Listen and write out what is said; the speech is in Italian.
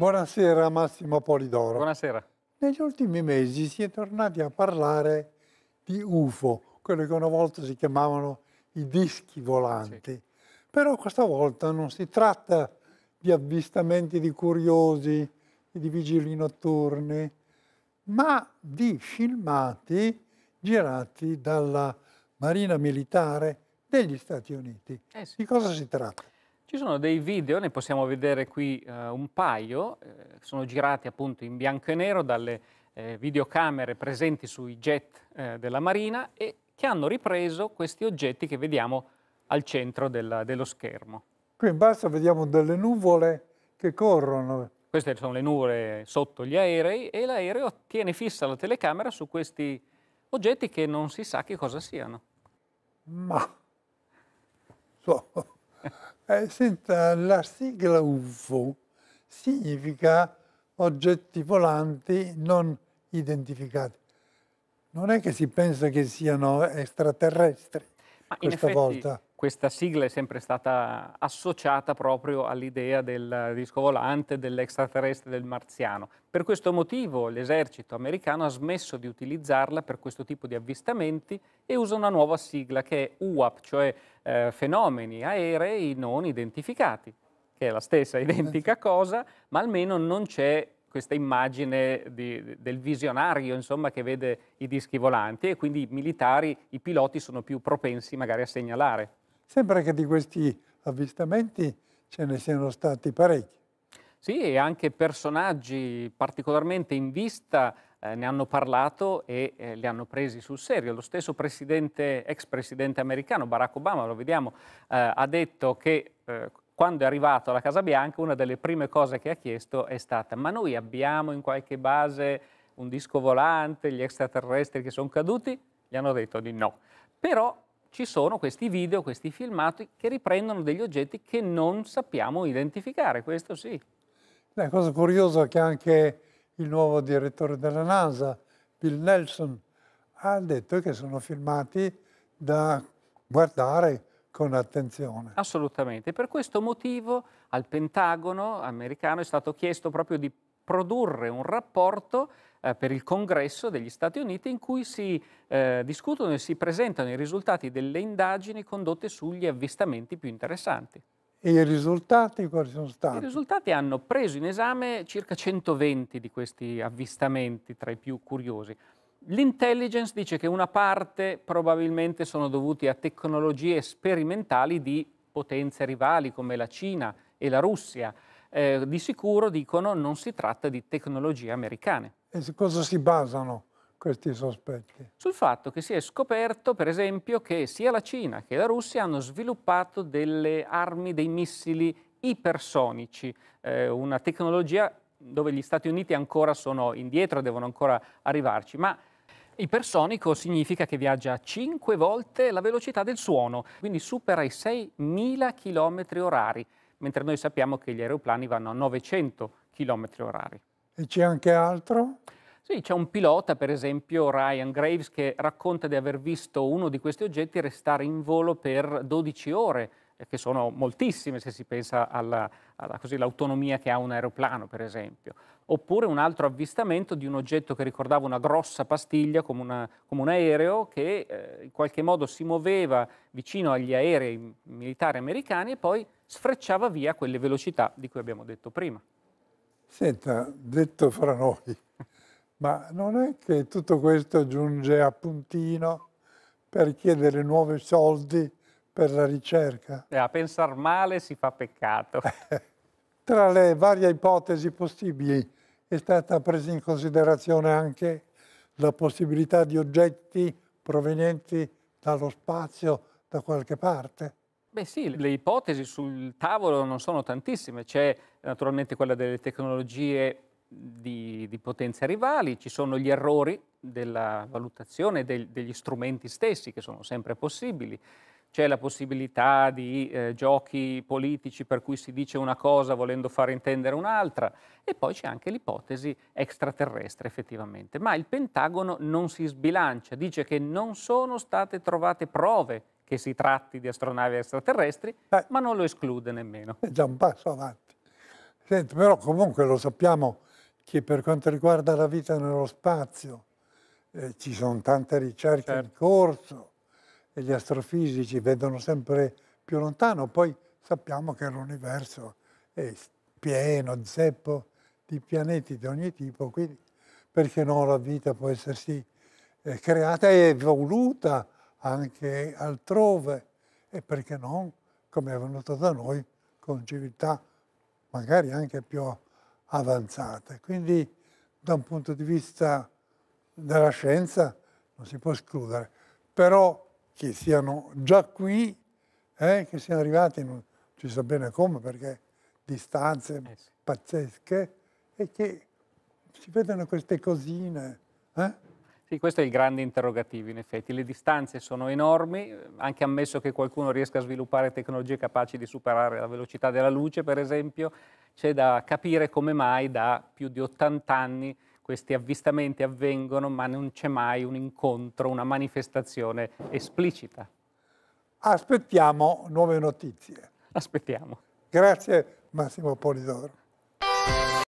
Buonasera Massimo Polidoro. Buonasera. Negli ultimi mesi si è tornati a parlare di UFO, quello che una volta si chiamavano i dischi volanti. Sì. Però questa volta non si tratta di avvistamenti di curiosi, di vigili notturni, ma di filmati girati dalla Marina Militare degli Stati Uniti. Eh sì. Di cosa si tratta? Ci sono dei video, ne possiamo vedere qui eh, un paio, eh, sono girati appunto in bianco e nero dalle eh, videocamere presenti sui jet eh, della Marina e che hanno ripreso questi oggetti che vediamo al centro della, dello schermo. Qui in basso vediamo delle nuvole che corrono. Queste sono le nuvole sotto gli aerei e l'aereo tiene fissa la telecamera su questi oggetti che non si sa che cosa siano. Ma... So. Eh, senta, la sigla UFO significa oggetti volanti non identificati. Non è che si pensa che siano extraterrestri Ma questa effetti... volta questa sigla è sempre stata associata proprio all'idea del disco volante, dell'extraterrestre, del marziano. Per questo motivo l'esercito americano ha smesso di utilizzarla per questo tipo di avvistamenti e usa una nuova sigla che è UAP, cioè eh, fenomeni aerei non identificati, che è la stessa identica cosa, ma almeno non c'è questa immagine di, del visionario insomma, che vede i dischi volanti e quindi i militari, i piloti sono più propensi magari a segnalare. Sembra che di questi avvistamenti ce ne siano stati parecchi. Sì, e anche personaggi particolarmente in vista eh, ne hanno parlato e eh, li hanno presi sul serio. Lo stesso presidente, ex presidente americano Barack Obama, lo vediamo, eh, ha detto che eh, quando è arrivato alla Casa Bianca una delle prime cose che ha chiesto è stata ma noi abbiamo in qualche base un disco volante, gli extraterrestri che sono caduti? Gli hanno detto di no. Però ci sono questi video, questi filmati che riprendono degli oggetti che non sappiamo identificare, questo sì. La cosa curiosa è che anche il nuovo direttore della NASA, Bill Nelson, ha detto che sono filmati da guardare con attenzione. Assolutamente. Per questo motivo al Pentagono americano è stato chiesto proprio di produrre un rapporto eh, per il congresso degli Stati Uniti in cui si eh, discutono e si presentano i risultati delle indagini condotte sugli avvistamenti più interessanti. E i risultati quali sono stati? I risultati hanno preso in esame circa 120 di questi avvistamenti tra i più curiosi. L'intelligence dice che una parte probabilmente sono dovuti a tecnologie sperimentali di potenze rivali come la Cina e la Russia, eh, di sicuro dicono non si tratta di tecnologie americane. E su cosa si basano questi sospetti? Sul fatto che si è scoperto, per esempio, che sia la Cina che la Russia hanno sviluppato delle armi, dei missili ipersonici, eh, una tecnologia dove gli Stati Uniti ancora sono indietro, devono ancora arrivarci, ma ipersonico significa che viaggia 5 volte la velocità del suono, quindi supera i 6.000 km orari mentre noi sappiamo che gli aeroplani vanno a 900 km orari. E c'è anche altro? Sì, c'è un pilota, per esempio Ryan Graves, che racconta di aver visto uno di questi oggetti restare in volo per 12 ore che sono moltissime se si pensa all'autonomia alla, che ha un aeroplano, per esempio. Oppure un altro avvistamento di un oggetto che ricordava una grossa pastiglia, come, una, come un aereo, che eh, in qualche modo si muoveva vicino agli aerei militari americani e poi sfrecciava via quelle velocità di cui abbiamo detto prima. Senta, detto fra noi, ma non è che tutto questo giunge a puntino per chiedere nuovi soldi per la ricerca. E a pensare male si fa peccato. Tra le varie ipotesi possibili è stata presa in considerazione anche la possibilità di oggetti provenienti dallo spazio da qualche parte. Beh sì, le ipotesi sul tavolo non sono tantissime, c'è naturalmente quella delle tecnologie di, di potenze rivali, ci sono gli errori della valutazione del, degli strumenti stessi che sono sempre possibili, c'è la possibilità di eh, giochi politici per cui si dice una cosa volendo far intendere un'altra e poi c'è anche l'ipotesi extraterrestre effettivamente. Ma il Pentagono non si sbilancia, dice che non sono state trovate prove che si tratti di astronavi extraterrestri, eh, ma non lo esclude nemmeno. È già un passo avanti. Senti, però comunque lo sappiamo che per quanto riguarda la vita nello spazio eh, ci sono tante ricerche certo. in corso, e gli astrofisici vedono sempre più lontano, poi sappiamo che l'universo è pieno, zeppo di pianeti di ogni tipo, quindi perché no la vita può essersi eh, creata e evoluta anche altrove e perché no, come è avvenuto da noi, con civiltà magari anche più avanzate. Quindi da un punto di vista della scienza non si può escludere, però che siano già qui, eh, che siano arrivati, non si sa bene come, perché distanze eh sì. pazzesche, e che si vedono queste cosine. Eh? Sì, questo è il grande interrogativo in effetti. Le distanze sono enormi, anche ammesso che qualcuno riesca a sviluppare tecnologie capaci di superare la velocità della luce, per esempio, c'è da capire come mai da più di 80 anni questi avvistamenti avvengono ma non c'è mai un incontro, una manifestazione esplicita. Aspettiamo nuove notizie. Aspettiamo. Grazie Massimo Polidoro.